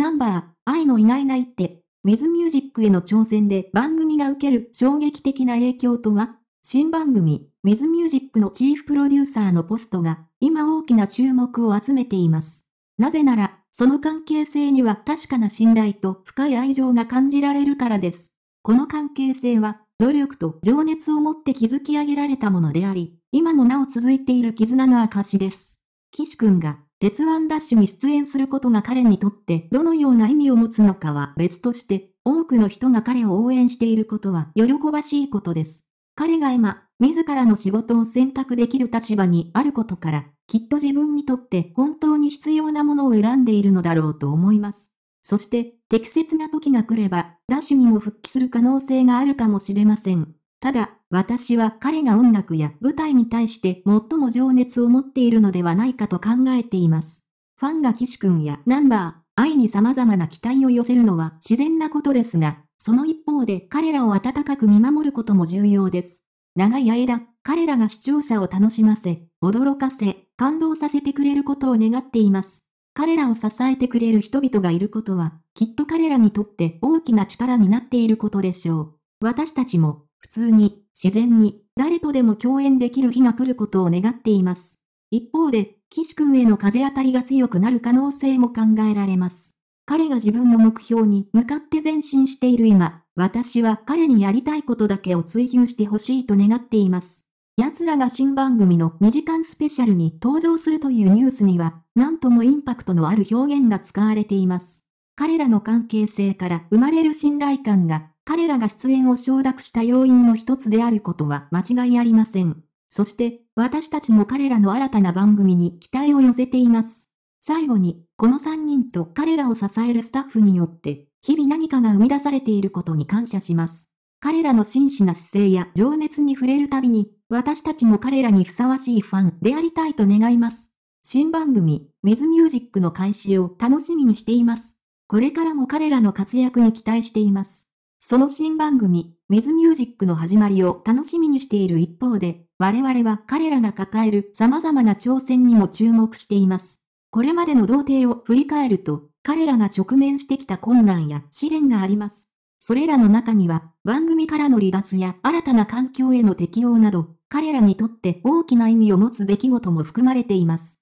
ナンバー、愛の意外な一手、ウィズミュージックへの挑戦で番組が受ける衝撃的な影響とは、新番組、ウィズミュージックのチーフプロデューサーのポストが、今大きな注目を集めています。なぜなら、その関係性には確かな信頼と深い愛情が感じられるからです。この関係性は、努力と情熱を持って築き上げられたものであり、今もなお続いている絆の証です。岸くんが鉄腕ダッシュに出演することが彼にとってどのような意味を持つのかは別として、多くの人が彼を応援していることは喜ばしいことです。彼が今、自らの仕事を選択できる立場にあることから、きっと自分にとって本当に必要なものを選んでいるのだろうと思います。そして、適切な時が来れば、ダッシュにも復帰する可能性があるかもしれません。ただ、私は彼が音楽や舞台に対して最も情熱を持っているのではないかと考えています。ファンが岸君やナンバー、愛に様々な期待を寄せるのは自然なことですが、その一方で彼らを温かく見守ることも重要です。長い間、彼らが視聴者を楽しませ、驚かせ、感動させてくれることを願っています。彼らを支えてくれる人々がいることは、きっと彼らにとって大きな力になっていることでしょう。私たちも、普通に、自然に誰とでも共演できる日が来ることを願っています。一方で、岸君への風当たりが強くなる可能性も考えられます。彼が自分の目標に向かって前進している今、私は彼にやりたいことだけを追求してほしいと願っています。奴らが新番組の2時間スペシャルに登場するというニュースには、何ともインパクトのある表現が使われています。彼らの関係性から生まれる信頼感が彼らが出演を承諾した要因の一つであることは間違いありません。そして、私たちも彼らの新たな番組に期待を寄せています。最後に、この3人と彼らを支えるスタッフによって、日々何かが生み出されていることに感謝します。彼らの真摯な姿勢や情熱に触れるたびに、私たちも彼らにふさわしいファンでありたいと願います。新番組、With Music の開始を楽しみにしています。これからも彼らの活躍に期待しています。その新番組、ウィズミュージックの始まりを楽しみにしている一方で、我々は彼らが抱える様々な挑戦にも注目しています。これまでの童貞を振り返ると、彼らが直面してきた困難や試練があります。それらの中には、番組からの離脱や新たな環境への適応など、彼らにとって大きな意味を持つ出来事も含まれています。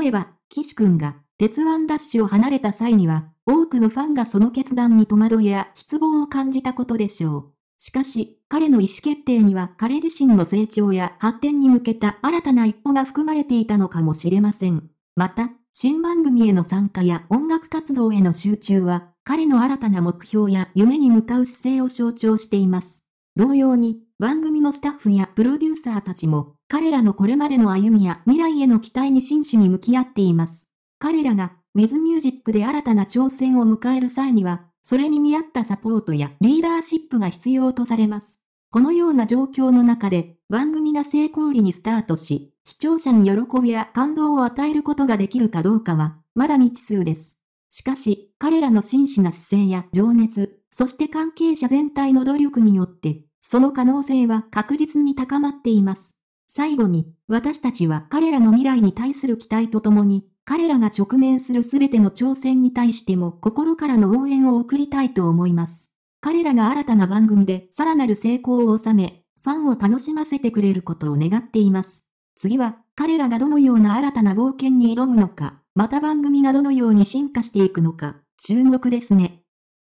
例えば、岸くんが鉄腕ダッシュを離れた際には、多くのファンがその決断に戸惑いや失望を感じたことでしょう。しかし、彼の意思決定には彼自身の成長や発展に向けた新たな一歩が含まれていたのかもしれません。また、新番組への参加や音楽活動への集中は、彼の新たな目標や夢に向かう姿勢を象徴しています。同様に、番組のスタッフやプロデューサーたちも、彼らのこれまでの歩みや未来への期待に真摯に向き合っています。彼らが Wiz Music で新たな挑戦を迎える際には、それに見合ったサポートやリーダーシップが必要とされます。このような状況の中で、番組が成功裏にスタートし、視聴者に喜びや感動を与えることができるかどうかは、まだ未知数です。しかし、彼らの真摯な姿勢や情熱、そして関係者全体の努力によって、その可能性は確実に高まっています。最後に、私たちは彼らの未来に対する期待とともに、彼らが直面する全ての挑戦に対しても心からの応援を送りたいと思います。彼らが新たな番組でさらなる成功を収め、ファンを楽しませてくれることを願っています。次は、彼らがどのような新たな冒険に挑むのか、また番組がどのように進化していくのか、注目ですね。